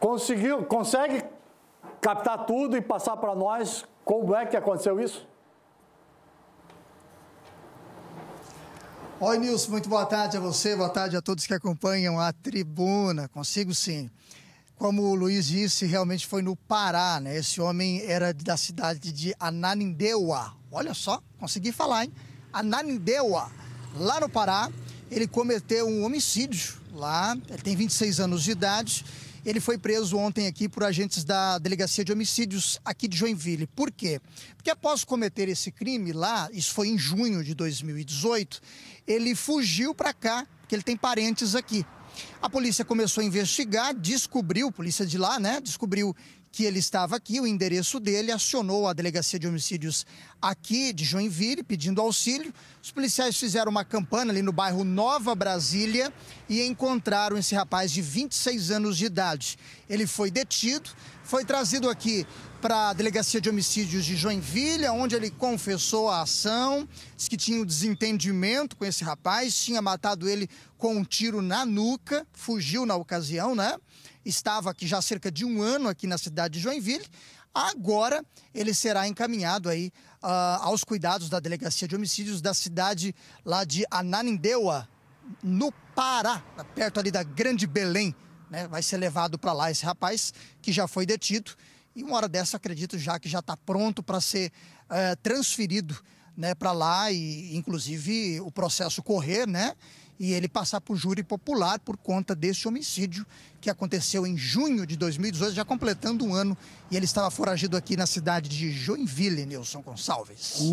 Conseguiu, consegue captar tudo e passar para nós como é que aconteceu isso? Oi, Nilson, muito boa tarde a você, boa tarde a todos que acompanham a tribuna. Consigo sim. Como o Luiz disse, realmente foi no Pará, né? Esse homem era da cidade de Ananindeua. Olha só, consegui falar, hein? Ananindeua, lá no Pará. Ele cometeu um homicídio lá, ele tem 26 anos de idade ele foi preso ontem aqui por agentes da Delegacia de Homicídios aqui de Joinville. Por quê? Porque após cometer esse crime lá, isso foi em junho de 2018, ele fugiu para cá, porque ele tem parentes aqui. A polícia começou a investigar, descobriu, polícia de lá, né? Descobriu que ele estava aqui, o endereço dele, acionou a delegacia de homicídios aqui de Joinville, pedindo auxílio. Os policiais fizeram uma campana ali no bairro Nova Brasília e encontraram esse rapaz de 26 anos de idade. Ele foi detido, foi trazido aqui para a delegacia de homicídios de Joinville, onde ele confessou a ação, disse que tinha um desentendimento com esse rapaz, tinha matado ele com um tiro na nuca, fugiu na ocasião, né? estava aqui já há cerca de um ano aqui na cidade de Joinville. Agora ele será encaminhado aí uh, aos cuidados da Delegacia de Homicídios da cidade lá de Ananindeua, no Pará, perto ali da Grande Belém. Né? Vai ser levado para lá esse rapaz que já foi detido. E uma hora dessa, acredito já que já está pronto para ser uh, transferido né, para lá e, inclusive, o processo correr, né? e ele passar por júri popular por conta desse homicídio que aconteceu em junho de 2018, já completando um ano, e ele estava foragido aqui na cidade de Joinville, Nilson Gonçalves.